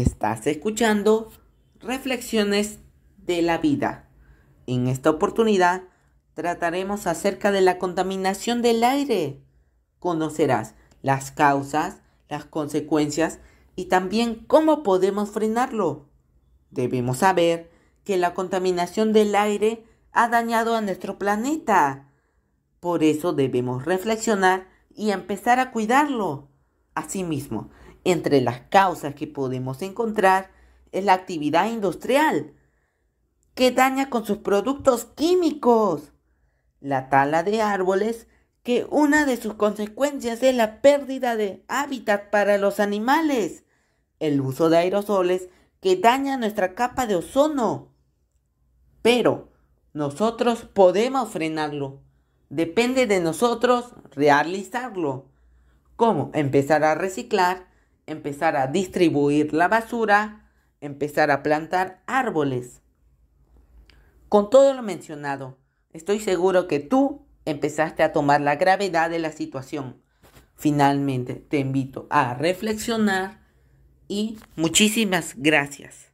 Estás escuchando Reflexiones de la Vida. En esta oportunidad trataremos acerca de la contaminación del aire. Conocerás las causas, las consecuencias y también cómo podemos frenarlo. Debemos saber que la contaminación del aire ha dañado a nuestro planeta. Por eso debemos reflexionar y empezar a cuidarlo. Asimismo, entre las causas que podemos encontrar es la actividad industrial, que daña con sus productos químicos, la tala de árboles, que una de sus consecuencias es la pérdida de hábitat para los animales, el uso de aerosoles que daña nuestra capa de ozono. Pero nosotros podemos frenarlo. Depende de nosotros realizarlo. ¿Cómo? Empezar a reciclar, empezar a distribuir la basura, empezar a plantar árboles. Con todo lo mencionado, estoy seguro que tú empezaste a tomar la gravedad de la situación. Finalmente, te invito a reflexionar y muchísimas gracias.